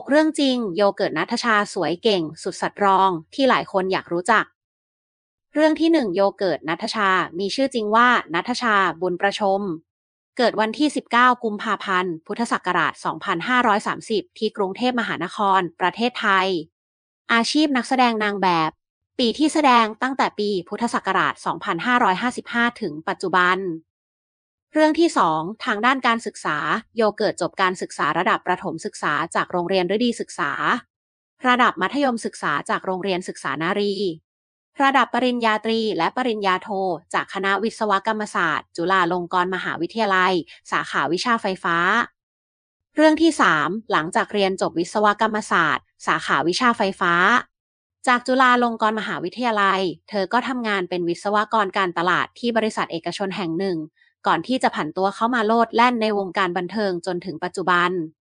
6 เรื่องจริงโยเกิร์ตนัทชาสวยเก่ง สุดสัตรองที่หลายคนอยากรู้จัก เรื่องที่ 1 โยเกิร์ตนัทชา มีชื่อจริงว่านัทชาบุญประชม เกิดวันที่ 19 กุมภาพันธ์ พุทธศักราช 2530 ที่กรุงเทพมหานคร ประเทศไทย อาชีพนักแสดงนางแบบ ปีที่แสดงตั้งแต่ปีพุทธศักราช 2555 ถึงปัจจุบันเรื่องที่ 2 ทางด้านการศึกษาโยเกิร์จบการศึกษาระดับประถมศึกษาจากโรงเรียนฤดีศึกษา ระดับมัธยมศึกษาจากโรงเรียนศึกษานารี ระดับปริญญาตรีและปริญญาโท จากคณะวิศวกรรมศาสตร์ จุฬาลงกรณ์มหาวิทยาลัย สาขาวิชาไฟฟ้า เรื่องที่ 3 หลังจากเรียนจบวิศวกรรมศาสตร์ สาขาวิชาไฟฟ้า จากจุฬาลงกรณ์มหาวิทยาลัย เธอก็ทำงานเป็นวิศวกรการตลาดที่บริษัทเอกชนแห่งหนึ่งก่อนที่จะผันตัวเข้ามาโลดแล่นในวงการบันเทิงจนถึงปัจจุบัน